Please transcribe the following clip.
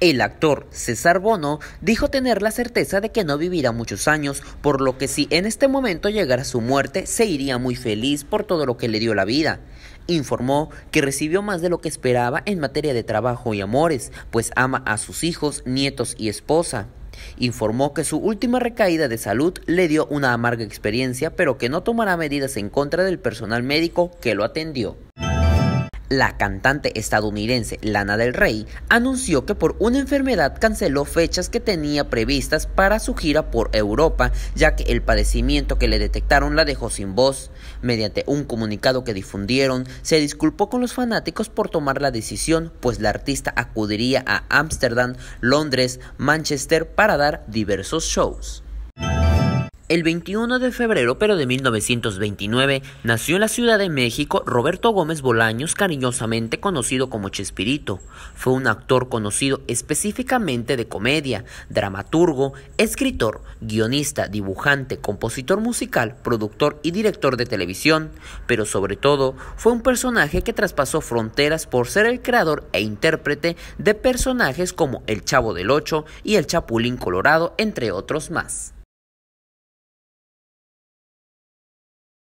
El actor César Bono dijo tener la certeza de que no vivirá muchos años, por lo que si en este momento llegara su muerte, se iría muy feliz por todo lo que le dio la vida. Informó que recibió más de lo que esperaba en materia de trabajo y amores, pues ama a sus hijos, nietos y esposa. Informó que su última recaída de salud le dio una amarga experiencia, pero que no tomará medidas en contra del personal médico que lo atendió. La cantante estadounidense Lana del Rey anunció que por una enfermedad canceló fechas que tenía previstas para su gira por Europa, ya que el padecimiento que le detectaron la dejó sin voz. Mediante un comunicado que difundieron, se disculpó con los fanáticos por tomar la decisión, pues la artista acudiría a Ámsterdam, Londres, Manchester para dar diversos shows. El 21 de febrero, pero de 1929, nació en la Ciudad de México Roberto Gómez Bolaños, cariñosamente conocido como Chespirito. Fue un actor conocido específicamente de comedia, dramaturgo, escritor, guionista, dibujante, compositor musical, productor y director de televisión, pero sobre todo fue un personaje que traspasó fronteras por ser el creador e intérprete de personajes como El Chavo del Ocho y El Chapulín Colorado, entre otros más.